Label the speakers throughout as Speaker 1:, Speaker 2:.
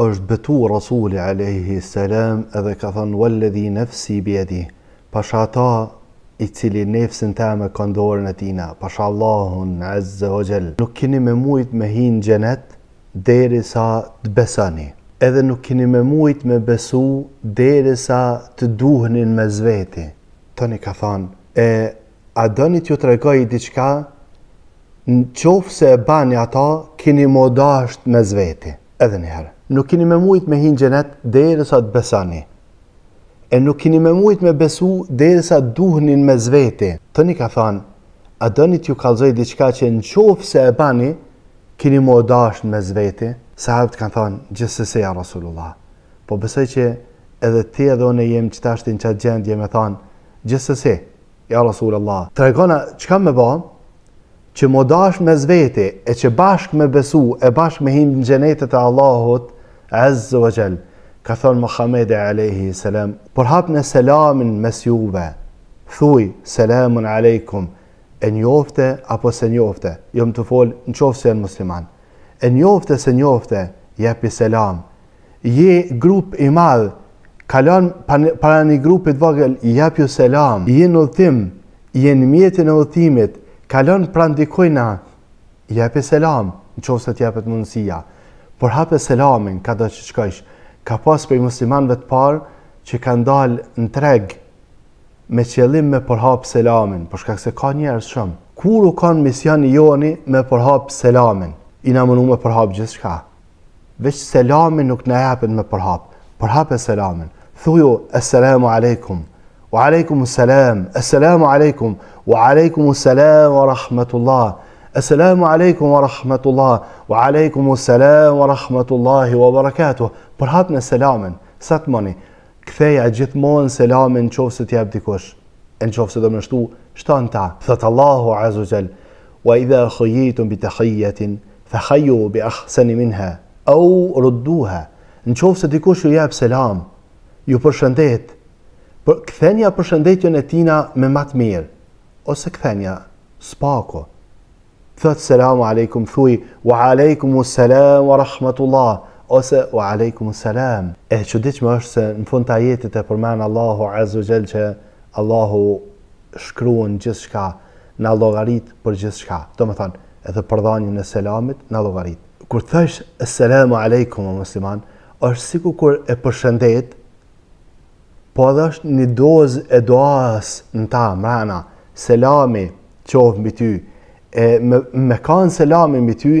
Speaker 1: është betu Rasuli alayhi salam edhe ka thënë walladhi nafsi bi yadi. Pasha ata i cili nefsin ta me këndorën e tina, pasha Allahun, azze o nuk kini me mujt me hinë gjenet, deri sa të besani, edhe nuk kini me mujt me besu, deri sa të duhenin me zveti. Tëni ka thonë, e a dëni t'ju të regoj i diqka, në qofë se e bani ata, kini modasht me zveti, edhe njëherë nuk keni me mujt me hin gjenet dhejrë të besani. E nuk keni me mujt me besu dhejrë të duhnin me zveti. Të një ka thanë, a dënit ju kalzoj diqka që në qofë se e bani, keni mu odashnë me zveti. Sahabët kanë thanë, se, ja Rasulullah. Po besoj që edhe ti edhe one jemi që tashtë në qatë gjendje me thanë, se, ja Rasulullah. Të regona, që kam me ba? që më dash me zveti e që bashk me besu e bashk me him në gjenetet e Allahot, Azza wa Jall ka thon Muhamedi alayhi salam por hap ne selamin mes juve thuj selamun alejkum e njofte apo se njofte Jom të fol në qoftë se në musliman e njofte se njofte jepi selam je grup i madh kalon para një grupi vogël i jap ju selam je në udhtim je në mjetin e udhtimit kalon pran dikujt na jepi selam në qoftë se ti jepet mundësia por hape selamin, ka do që qkojsh, ka pas për i muslimanve të parë që kanë dalë në tregë me qëllim me përhap selamin, për shkak se ka njerës shumë. Kur u kanë mision i joni me përhap selamin? I na mënu me përhap gjithë shka. Vesh selamin nuk në japën me përhap. Përhap e selamin. Thuju, assalamu Aleikum. Wa Aleikum salam, assalamu Aleikum. Wa Aleikum salam, wa Rahmetullah. Esselamu alaikum wa rahmatullah wa alaikum wa salam wa rahmatullahi wa barakatuh. Për hap në selamin, sa të mëni, këtheja gjithmonë selamin qovë se t'jabë dikush, në qovë se dhe mështu, shtën ta, thëtë Allahu azu wa idha khëjitun bi të khëjjetin, fa khëju bi ahseni minha, au rudduha, në qovë se dikush ju jep selam, ju përshëndet, për këthenja përshëndetjën e tina me matë mirë, ose këthenja spako, thëtë selam aleikum thuj wa aleikum salam wa rahmatullah ose wa aleikum selam e më është se në fund të ajetit e përmend Allahu azza Gjell që Allahu shkruan gjithçka në llogarit për gjithçka do të thanë edhe për dhënien e selamit në llogarit kur thash selam aleikum o musliman është kur e përshëndet po edhe është një dozë e doas në ta mrena selami qovë mbi ty e, me, me kanë selamin mbi ty,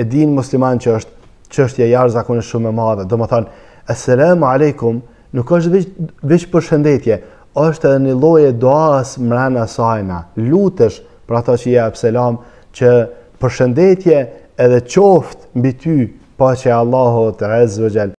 Speaker 1: e din musliman që është çështja e jashtë shumë e madhe. Do të thonë assalamu aleikum nuk është veç, veç për shëndetje, është edhe një lloj doas mbrana sajna. Lutesh për ato që jep selam që për shëndetje edhe qoftë mbi ty paqja e Allahut Azza